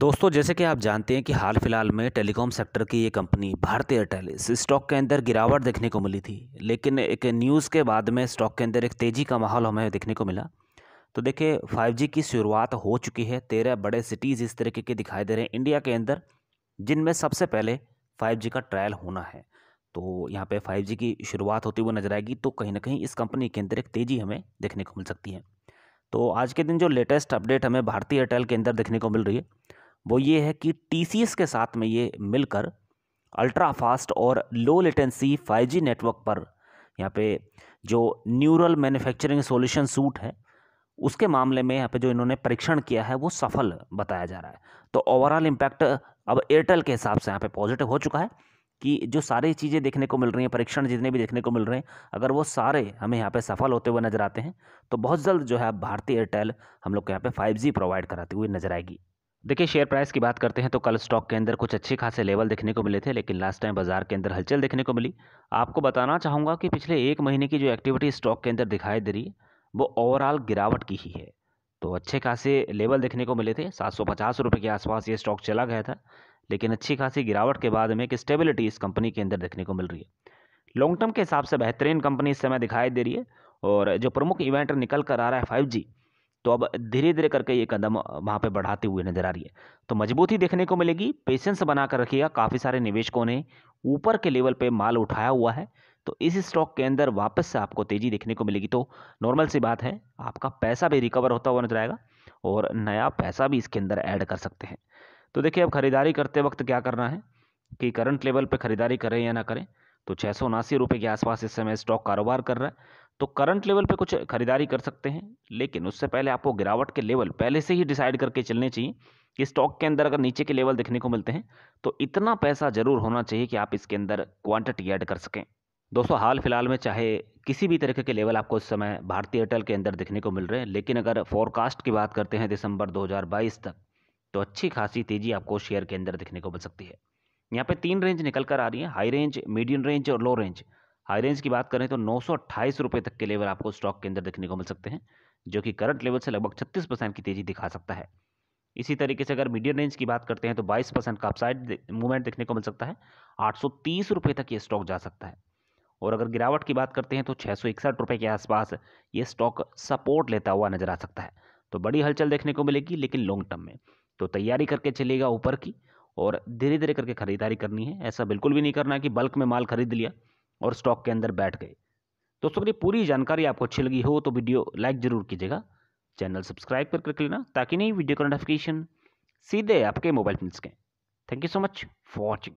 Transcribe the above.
दोस्तों जैसे कि आप जानते हैं कि हाल फिलहाल में टेलीकॉम सेक्टर की ये कंपनी भारतीय एयरटेल इस स्टॉक के अंदर गिरावट देखने को मिली थी लेकिन एक न्यूज़ के बाद में स्टॉक के अंदर एक तेज़ी का माहौल हमें देखने को मिला तो देखिए 5G की शुरुआत हो चुकी है तेरह बड़े सिटीज़ इस तरीके के दिखाई दे रहे हैं इंडिया के अंदर जिनमें सबसे पहले फाइव का ट्रायल होना है तो यहाँ पर फाइव की शुरुआत होती हुई नजर आएगी तो कहीं ना कहीं इस कंपनी के अंदर एक तेज़ी हमें देखने को मिल सकती है तो आज के दिन जो लेटेस्ट अपडेट हमें भारतीय एयरटेल के अंदर देखने को मिल रही है वो ये है कि टी के साथ में ये मिलकर अल्ट्रा फास्ट और लो लेटेंसी 5G नेटवर्क पर यहाँ पे जो न्यूरल मैन्युफैक्चरिंग सॉल्यूशन सूट है उसके मामले में यहाँ पे जो इन्होंने परीक्षण किया है वो सफल बताया जा रहा है तो ओवरऑल इम्पैक्ट अब एयरटेल के हिसाब से यहाँ पे पॉजिटिव हो चुका है कि जो सारी चीज़ें देखने को मिल रही हैं परीक्षण जितने भी देखने को मिल रहे हैं अगर वो सारे हमें यहाँ पे सफल होते हुए नजर आते हैं तो बहुत जल्द जो है भारतीय एयरटेल हम लोग को यहाँ पे 5G प्रोवाइड कराते हुए नजर आएगी देखिए शेयर प्राइस की बात करते हैं तो कल स्टॉक के अंदर कुछ अच्छे खासे लेवल देखने को मिले थे लेकिन लास्ट टाइम बाजार के अंदर हलचल देखने को मिली आपको बताना चाहूँगा कि पिछले एक महीने की जो एक्टिविटी स्टॉक के अंदर दिखाई दे रही वो ओवरऑल गिरावट की ही है तो अच्छे खासे लेवल देखने को मिले थे सात सौ पचास रुपये के आसपास ये स्टॉक चला गया था लेकिन अच्छी खासी गिरावट के बाद में एक स्टेबिलिटी इस कंपनी के अंदर देखने को मिल रही है लॉन्ग टर्म के हिसाब से बेहतरीन कंपनी इस समय दिखाई दे रही है और जो प्रमुख इवेंट निकल कर आ रहा है फाइव जी तो अब धीरे धीरे करके ये कदम वहाँ पे बढ़ाते हुए नजर आ रही है तो मजबूती देखने को मिलेगी पेशेंस बना कर रखिएगा काफ़ी सारे निवेशकों ने ऊपर के लेवल पे माल उठाया हुआ है तो इस स्टॉक के अंदर वापस से आपको तेज़ी देखने को मिलेगी तो नॉर्मल सी बात है आपका पैसा भी रिकवर होता हुआ नजर आएगा और नया पैसा भी इसके अंदर ऐड कर सकते हैं तो देखिए अब ख़रीदारी करते वक्त क्या करना है कि करंट लेवल पर ख़रीदारी करें या ना करें तो छः सौ उनासी रुपये के आसपास इस समय स्टॉक कारोबार कर रहा है तो करंट लेवल पे कुछ खरीदारी कर सकते हैं लेकिन उससे पहले आपको गिरावट के लेवल पहले से ही डिसाइड करके चलने चाहिए कि स्टॉक के अंदर अगर नीचे के लेवल देखने को मिलते हैं तो इतना पैसा ज़रूर होना चाहिए कि आप इसके अंदर क्वांटिटी ऐड कर सकें दोस्तों हाल फिलहाल में चाहे किसी भी तरीके के लेवल आपको इस समय भारतीय एयरटेल के अंदर देखने को मिल रहे हैं लेकिन अगर फॉरकास्ट की बात करते हैं दिसंबर 2022 तक तो अच्छी खासी तेज़ी आपको शेयर के अंदर देखने को मिल सकती है यहाँ पे तीन रेंज निकल कर आ रही है हाई रेंज मीडियम रेंज और लो रेंज हाई रेंज की बात करें तो नौ रुपए तक के लेवल आपको स्टॉक के अंदर देखने को मिल सकते हैं जो कि करंट लेवल से लगभग 36 परसेंट की तेजी दिखा सकता है इसी तरीके से अगर मीडियम रेंज की बात करते हैं तो 22 परसेंट का अपसाइड मूवमेंट देखने को मिल सकता है आठ रुपए तक ये स्टॉक जा सकता है और अगर गिरावट की बात करते हैं तो छः रुपए के आसपास ये स्टॉक सपोर्ट लेता हुआ नजर आ सकता है तो बड़ी हलचल देखने को मिलेगी लेकिन लॉन्ग टर्म में तो तैयारी करके चलेगा ऊपर की और धीरे धीरे करके खरीदारी करनी है ऐसा बिल्कुल भी नहीं करना कि बल्क में माल खरीद लिया और स्टॉक के अंदर बैठ गए दोस्तों अगर ये पूरी जानकारी आपको अच्छी लगी हो तो वीडियो लाइक ज़रूर कीजिएगा चैनल सब्सक्राइब कर रख लेना ताकि नई वीडियो का नोटिफिकेशन सीधे आपके मोबाइल फोन सकें thank you so much for watching